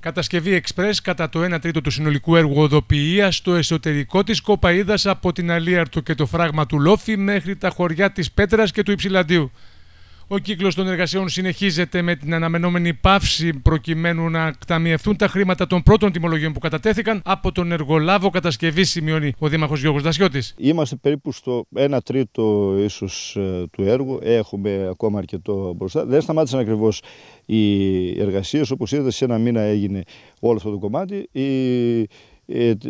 Κατασκευή Express κατά το 1 τρίτο του συνολικού έργου οδοποιίας στο εσωτερικό της Κοπαίδα από την Αλίαρτο και το φράγμα του Λόφη μέχρι τα χωριά της Πέτρας και του Υψηλαντίου. Ο κύκλος των εργασιών συνεχίζεται με την αναμενόμενη πάυση προκειμένου να ταμιευτούν τα χρήματα των πρώτων τιμολογίων που κατατέθηκαν από τον εργολάβο κατασκευής, σημειώνει ο Δήμαρχος Γιώργος Δασιώτης. Είμαστε περίπου στο 1 τρίτο ίσως ε, του έργου, έχουμε ακόμα αρκετό μπροστά. Δεν σταμάτησαν ακριβώς οι εργασίες, όπως είδατε σε ένα μήνα έγινε όλο αυτό το κομμάτι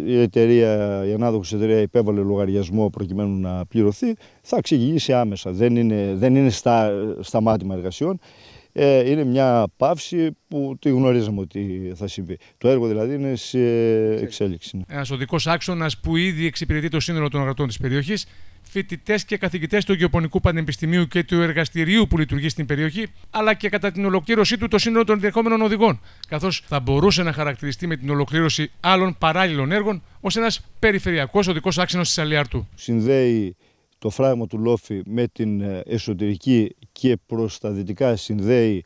η εταιρεία, η ανάδοχος εταιρεία υπέβαλε λογαριασμό προκειμένου να πληρωθεί, θα ξεκινήσει άμεσα. Δεν είναι, δεν είναι στα, σταμάτημα εργασιών ε, είναι μια παύση που τη γνωρίζαμε ότι θα συμβεί. Το έργο δηλαδή είναι σε εξέλιξη. Ένας οδικός άξονας που ήδη εξυπηρετεί το σύνολο των αγροτών της περιοχής. Φοιτητές και καθηγητές του Γεωπονικού Πανεπιστημίου και του Εργαστηρίου που λειτουργεί στην περιοχή, αλλά και κατά την ολοκλήρωσή του το σύνολο των ενδεχόμενων οδηγών. Καθώς θα μπορούσε να χαρακτηριστεί με την ολοκλήρωση άλλων παράλληλων έργων ως ένας περιφερειακός οδικός άξονας της Αλιάρτου. Συνδέει το φράγμα του λόφι με την ε, εσωτερική και προς τα δυτικά συνδέει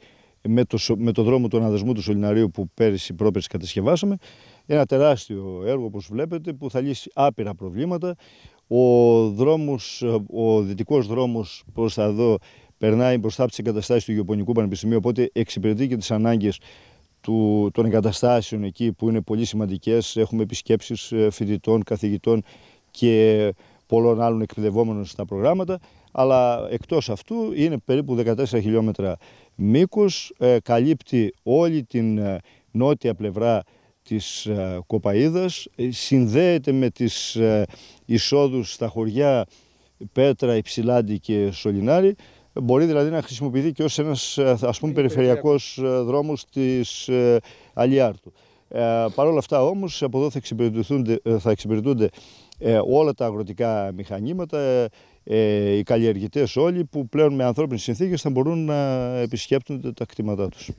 με το, με δρόμο του αναδεσμού του Σολυναρίου που πέρυσι πρόπερσι κατασκευάσαμε. Ένα τεράστιο έργο όπως βλέπετε που θα λύσει άπειρα προβλήματα. Ο, δρόμος, ο δυτικός δρόμος προς τα εδώ περνάει μπροστά από τις εγκαταστάσεις του Γεωπονικού Πανεπιστημίου οπότε εξυπηρετεί και τις ανάγκες του, των εγκαταστάσεων εκεί που είναι πολύ σημαντικές. Έχουμε επισκέψεις ε, φοιτητών, καθηγητών και πολλών άλλων εκπαιδευόμενων στα προγράμματα, αλλά εκτός αυτού είναι περίπου 14 χιλιόμετρα μήκους, ε, καλύπτει όλη την ε, νότια πλευρά της ε, Κοπαίδας, συνδέεται με τις εισόδους στα χωριά Πέτρα, Υψηλάντη και Σολινάρη, Μπορεί δηλαδή να χρησιμοποιηθεί και ως ένας ας πούμε περιφερειακός δρόμος της Αλιάρτου. Παρ' όλα αυτά όμως από εδώ θα εξυπηρετούνται ε, όλα τα αγροτικά μηχανήματα, ε, οι καλλιεργητές όλοι που πλέον με ανθρώπινες συνθήκες θα μπορούν να επισκέπτονται τα κτήματά τους.